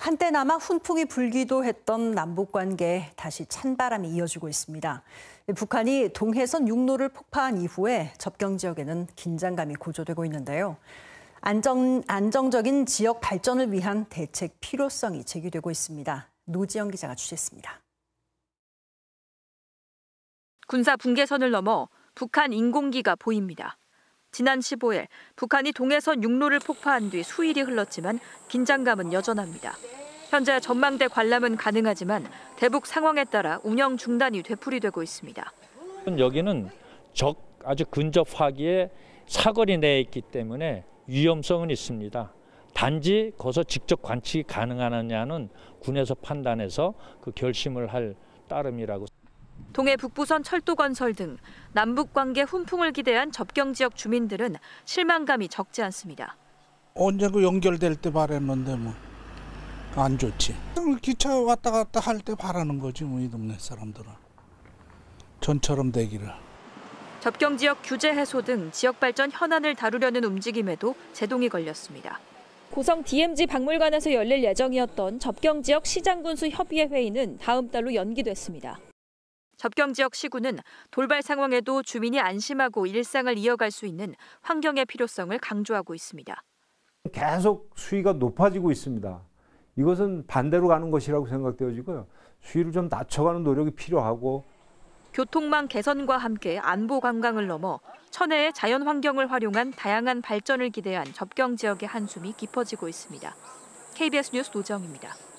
한때나마 훈풍이 불기도 했던 남북 관계 다시 찬바람이 이어지고 있습니다. 북한이 동해선 육로를 폭파한 이후에 접경 지역에는 긴장감이 고조되고 있는데요. 안정, 안정적인 지역 발전을 위한 대책 필요성이 제기되고 있습니다. 노지영 기자가 취재했습니다. 군사 붕괴선을 넘어 북한 인공기가 보입니다. 지난 15일 북한이 동해선 육로를 폭파한 뒤 수일이 흘렀지만 긴장감은 여전합니다. 현재 전망대 관람은 가능하지만 대북 상황에 따라 운영 중단이 되풀이되고 있습니다. 여기는 적 아주 근접하기에 사거리 내에 있기 때문에 위험성은 있습니다. 단지 거서 직접 관측이 가능하느냐는 군에서 판단해서 그 결심을 할 따름이라고 동해 북부선 철도 건설 등 남북 관계 훈풍을 기대한 접경 지역 주민들은 실망감이 적지 않습니다. 언제 그 연결될 때 바랬는데 뭐 안 좋지. 기차 왔다 갔다 할 때 바라는 거지 뭐이 동네 사람들은 전처럼 되기를. 접경 지역 규제 해소 등 지역 발전 현안을 다루려는 움직임에도 제동이 걸렸습니다. 고성 DMZ 박물관에서 열릴 예정이었던 접경 지역 시장군수 협의회 회의는 다음 달로 연기됐습니다. 접경 지역 시군은 돌발 상황에도 주민이 안심하고 일상을 이어갈 수 있는 환경의 필요성을 강조하고 있습니다. 계속 수위가 높아지고 있습니다. 이것은 반대로 가는 것이라고 생각되어지고요. 수위를 좀 낮춰가는 노력이 필요하고 교통망 개선과 함께 안보 관광을 넘어 천혜의 자연 환경을 활용한 다양한 발전을 기대한 접경 지역의 한숨이 깊어지고 있습니다. KBS 뉴스 노정입니다.